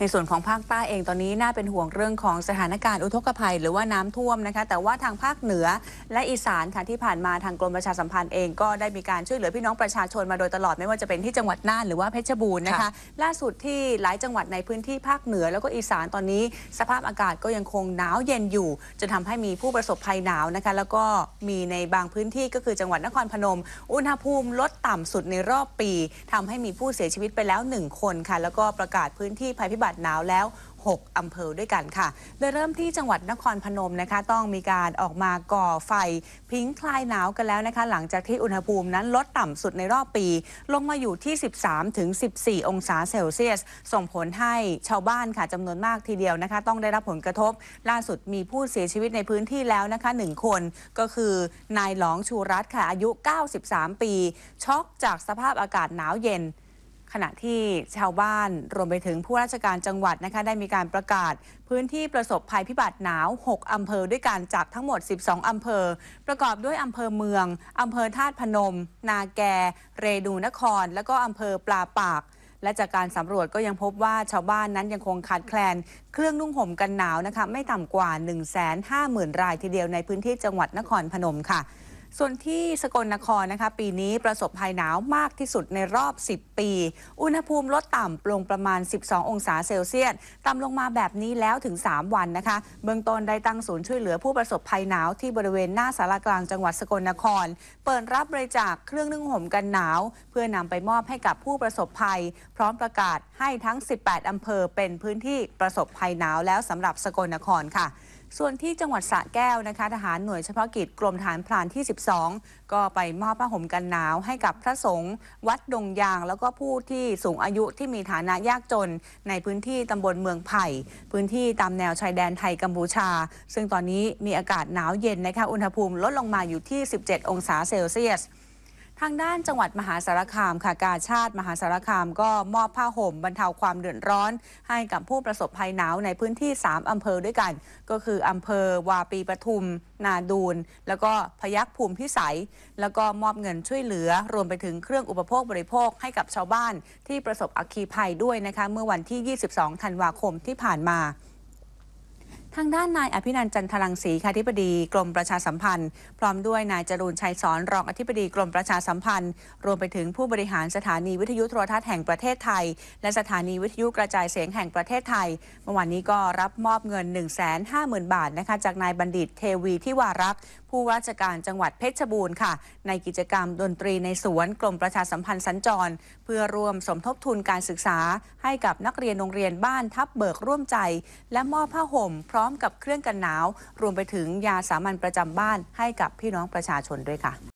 ในส่วนของภาคใต้เองตอนนี้น่าเป็นห่วงเรื่องของสถานการณ์อุทกภัย หรือว่าน้ำท่วมนะคะแต่ว่าทางภาคเหนือและอีสานค่ะที่ผ่านมาทางกรมประชาสัมพันธ์เองก็ได้มีการช่วยเหลือพี่น้องประชาชนมาโดยตลอดไม่ว่าจะเป็นที่จังหวัดน่านหรือว่าเพชรบูรณ์นะคะล่าสุดที่หลายจังหวัดในพื้นที่ภาคเหนือ แล้วก็อีสานตอนนี้สภาพอากาศก็ยังคงหนาวเย็นอยู่จนทำให้มีผู้ประสบภัยหนาวนะคะแล้วก็มีในบางพื้นที่ก็คือจังหวัดนครพนม อุณหภูมิ ลดต่ำสุดในรอบปีทำให้มีผู้เสียชีวิตไปแล้ว1คนค่ะแล้วก็ประกาศพื้นที่ภัยพิบัติัดหนาวแล้ว 6 อำเภอด้วยกันค่ะ โดยเริ่มที่จังหวัดนครพนมนะคะ ต้องมีการออกมาก่อไฟ พิงคลายหนาวกันแล้วนะคะ หลังจากที่อุณหภูมินั้นลดต่ำสุดในรอบปี ลงมาอยู่ที่ 13-14 องศาเซลเซียส ส่งผลให้ชาวบ้านค่ะจำนวนมากทีเดียวนะคะ ต้องได้รับผลกระทบ ล่าสุดมีผู้เสียชีวิตในพื้นที่แล้วนะคะ 1 คน ก็คือ นายหลองชูรัตค่ะ อายุ 93 ปี ช็อกจากสภาพอากาศหนาวเย็นขณะที่ชาวบ้านรวมไปถึงผู้ราชการจังหวัดนะคะได้มีการประกาศพื้นที่ประสบภัยพิบัติหนาว 6อำเภอด้วยกันจากทั้งหมด 12อำเภอ ประกอบด้วยอำเภอเมืองอำเภอธาตุพนม นาแก เรดูนคร และก็อำเภอปลาปาก และจากการสำรวจก็ยังพบว่าชาวบ้านนั้นยังคงขาดแคลน เครื่องนุ่งห่มกันหนาวนะคะไม่ต่ำกว่า 150,000 รายทีเดียวในพื้นที่จังหวัดนครพนมค่ะส่วนที่สกลนครนะคะ ปีนี้ประสบภัยหนาวมากที่สุดในรอบ 10 ปี อุณหภูมิลดต่ำลงประมาณ 12 องศาเซลเซียส ต่ำลงมาแบบนี้แล้วถึง 3 วันนะคะ เบื้องต้นได้ตั้งศูนย์ช่วยเหลือผู้ประสบภัยหนาว ที่บริเวณหน้าสารกลางจังหวัดสกลนคร เปิดรับบริจาคเครื่องนึ่งห่มกันหนาว เพื่อนำไปมอบให้กับผู้ประสบภัยพร้อมประกาศให้ทั้ง 18อำเภอเป็นพื้นที่ประสบภัยหนาวแล้วสำหรับสกลนครค่ะส่วนที่จังหวัดสระแก้วนะคะทหารหน่วยเฉพาะกิจกรมฐานพรานที่ 12 ก็ไปมอบผ้าห่มกันหนาวให้กับพระสงฆ์วัดดงยางแล้วก็ผู้ที่สูงอายุที่มีฐานะยากจนในพื้นที่ตำบลเมืองไผ่ พื้นที่ตามแนวชายแดนไทยกัมพูชา ซึ่งตอนนี้มีอากาศหนาวเย็นนะคะอุณหภูมิลดลงมาอยู่ที่ 17 องศาเซลเซียสทางด้านจังหวัดมหาสารคามค่ะกาชาติมหาสารคามก็มอบผ้าห่มบรรเทาความเดือดร้อน ให้กับผู้ประสบภัยหนาวในพื้นที่ 3 อำเภอด้วยกัน ก็คืออำเภอวาปีปทุมนาดูน แล้วก็พยัคฆ์ภูมิพิสัย แล้วก็มอบเงินช่วยเหลือ รวมไปถึงเครื่องอุปโภคบริโภคให้กับชาวบ้านที่ประสบอัคคีภัยด้วยนะคะเมื่อวันที่ 22 ธันวาคมที่ผ่านมาทางด้านนายอภินันจันทรังสีคธิบดีกรมประชาสัมพันธ์ พร้อมด้วยนายจรูนชัยสอนรองอธิบดีกรมประชาสัมพันธ์ รวมไปถึงผู้บริหารสถานีวิทยุโทรทัศน์แห่งประเทศไทย และสถานีวิทยุกระจายเสียงแห่งประเทศไทยเมื่อวานนี้ก็รับมอบเงิน1 5 0 0 0 0 บาทนะคะจากนายบัณฑิตเทวี ที่วารักผู้ว่าราชการจังหวัดเพชรบูรณ์ค่ะ ในกิจกรรมดนตรีในสวนกลมประชาสัมพันธ์สัญจร เพื่อรวมสมทบทุนการศึกษาให้กับนักเรียนโรงเรียนบ้านทับเบิกร่วมใจ และมอบผ้าห่ม พร้อมกับเครื่องกันหนาว รวมไปถึงยาสามัญประจำบ้านให้กับพี่น้องประชาชนด้วยค่ะ